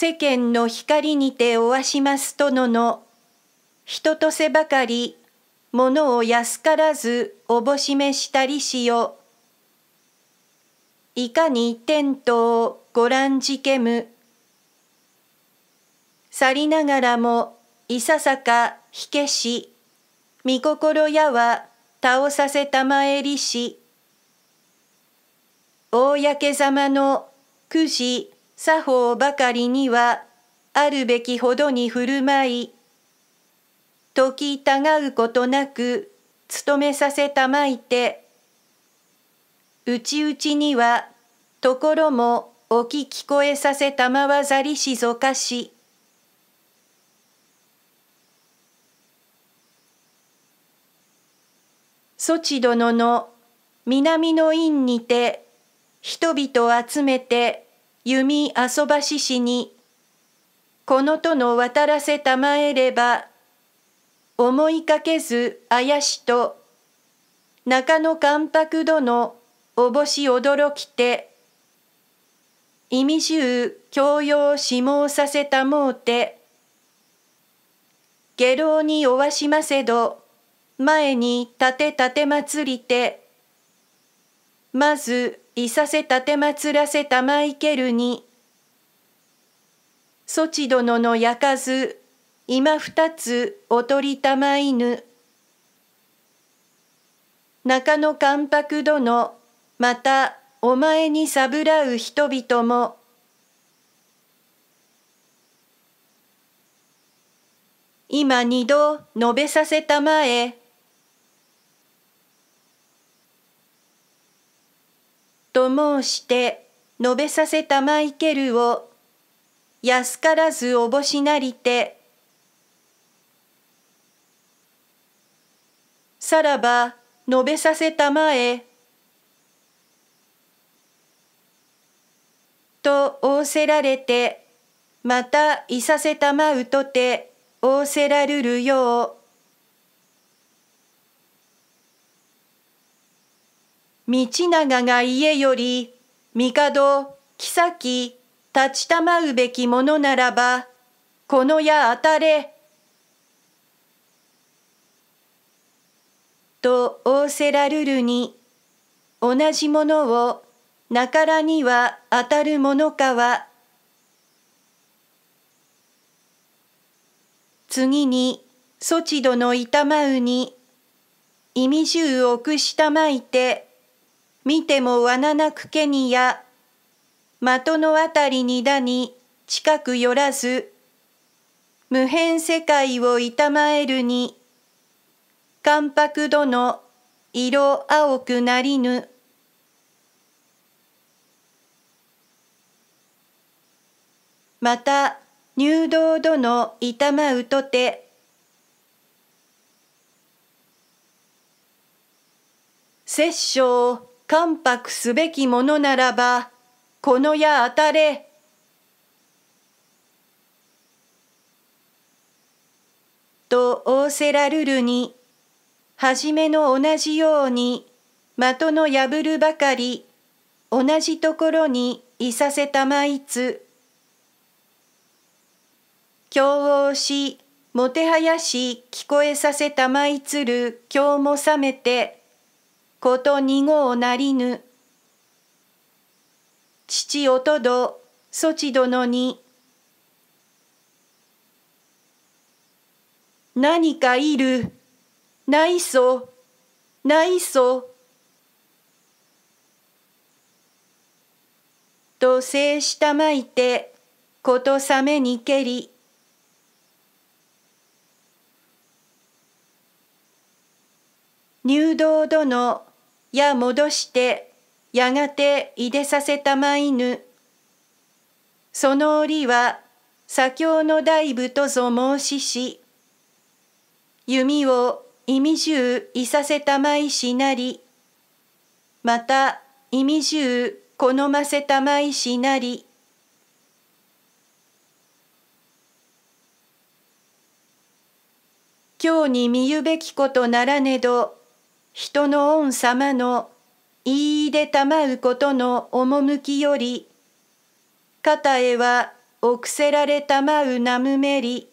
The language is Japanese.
世間の光にておわします殿の人とせばかり物を安からずおぼしめしたりしよいかに天とをご覧じけむ去りながらもいささか火消し御心やは倒させたまえりし公様のくじ作法ばかりにはあるべきほどに振る舞い時たがうことなく勤めさせたまいてうちうちにはところもおき聞こえさせたまわざりしぞかしそち殿の南の院にて人々を集めて弓遊ばししにこの殿渡らせたまえれば思いかけず怪しと中野関白殿おぼし驚きて意味重教養死亡させたもうて下老におわしませど前に立て立て祭りてまずいさせたてまつらせたマイケルにそち殿の焼かず今二つおとりたま犬中野関白殿またお前にさぶらう人々も今二度述べさせたまえと申して述べさせたまいけるを安からずおぼしなりてさらば述べさせたまえと仰せられてまたいさせたまうとて仰せらるるよう道長が家より帝妃立ちたまうべきものならばこの矢当たれ」と仰せらるるに同じものをなからには当たるものかは次にそちどのいたまうに意味うをくしたまいて見ても罠なくけにや的のあたりにだに近く寄らず無辺世界をいたまえるに関白殿色青くなりぬまた入道殿いたまうとて殺生関白すべきものならば、この矢当たれ。と仰せらるるに、はじめの同じように、的の破るばかり、同じところにいさせたまいつ。強応し、もてはやし、聞こえさせたまいつる、今日も覚めて、こと二号なりぬ。父おとど、そちどのに。何かいる、ないそ、ないそ。といしたまいて、ことさめにけり。入道殿や戻してやがていでさせたまいぬその折は左京の大部とぞ申しし弓を意味ういさせたまいしなりまた意味う好ませたまいしなり今日に見ゆべきことならねど人の恩様の言い出たまうことの趣より肩へは臆せられたまうなむめり